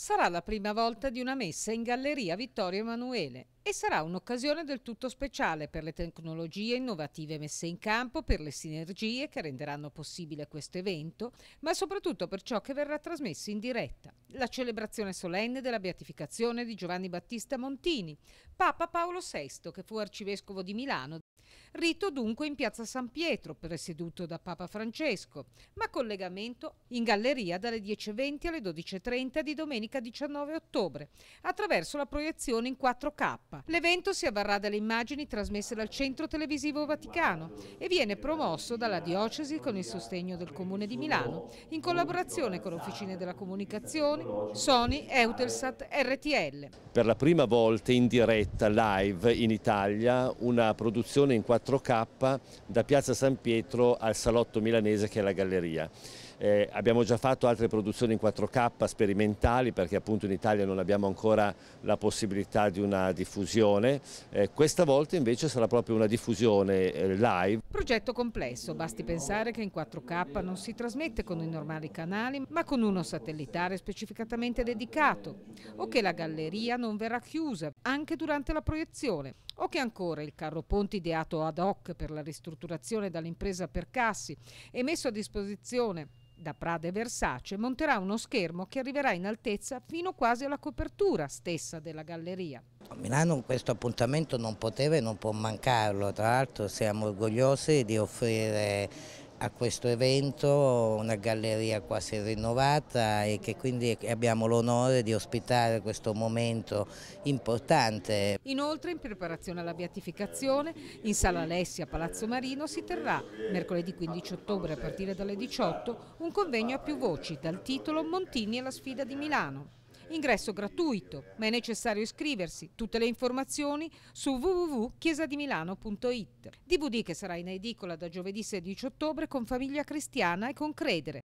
Sarà la prima volta di una messa in Galleria Vittorio Emanuele e sarà un'occasione del tutto speciale per le tecnologie innovative messe in campo, per le sinergie che renderanno possibile questo evento, ma soprattutto per ciò che verrà trasmesso in diretta la celebrazione solenne della beatificazione di Giovanni Battista Montini, Papa Paolo VI, che fu arcivescovo di Milano. Rito dunque in piazza San Pietro, presieduto da Papa Francesco, ma collegamento in galleria dalle 10.20 alle 12.30 di domenica 19 ottobre, attraverso la proiezione in 4K. L'evento si avvarrà dalle immagini trasmesse dal Centro Televisivo Vaticano e viene promosso dalla Diocesi con il sostegno del Comune di Milano, in collaborazione con l'Officina della Comunicazione Televisioni, Sony, Eutelsat, RTL. Per la prima volta in diretta live in Italia una produzione in 4K da Piazza San Pietro al Salotto Milanese che è la Galleria. Eh, abbiamo già fatto altre produzioni in 4K sperimentali perché appunto in Italia non abbiamo ancora la possibilità di una diffusione. Eh, questa volta invece sarà proprio una diffusione eh, live. Progetto complesso, basti pensare che in 4K non si trasmette con i normali canali ma con uno satellitare specificatamente dedicato o che la galleria non verrà chiusa anche durante la proiezione o che ancora il carro ponte ideato ad hoc per la ristrutturazione dall'impresa Percassi è messo a disposizione da Prada e Versace monterà uno schermo che arriverà in altezza fino quasi alla copertura stessa della galleria. A Milano questo appuntamento non poteva e non può mancarlo, tra l'altro siamo orgogliosi di offrire a questo evento, una galleria quasi rinnovata e che quindi abbiamo l'onore di ospitare questo momento importante. Inoltre in preparazione alla beatificazione in Sala Alessia Palazzo Marino si terrà mercoledì 15 ottobre a partire dalle 18 un convegno a più voci dal titolo Montini e la sfida di Milano. Ingresso gratuito, ma è necessario iscriversi. Tutte le informazioni su www.chiesadimilano.it. DVD che sarà in edicola da giovedì 16 ottobre con Famiglia Cristiana e con Credere.